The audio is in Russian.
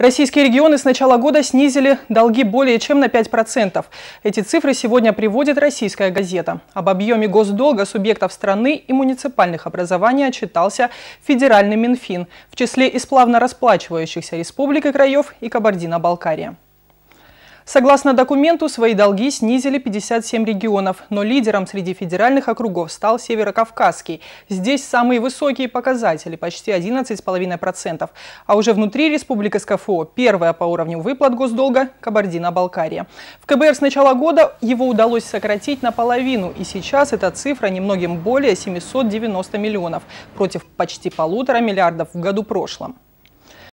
Российские регионы с начала года снизили долги более чем на 5%. Эти цифры сегодня приводит российская газета. Об объеме госдолга субъектов страны и муниципальных образований отчитался федеральный Минфин, в числе исплавно расплачивающихся республик и краев и Кабардино-Балкария. Согласно документу, свои долги снизили 57 регионов, но лидером среди федеральных округов стал Северокавказский. Здесь самые высокие показатели – почти 11,5%. А уже внутри республика СКФО первая по уровню выплат госдолга – Кабардино-Балкария. В КБР с начала года его удалось сократить наполовину, и сейчас эта цифра немногим более 790 миллионов, против почти полутора миллиардов в году прошлом.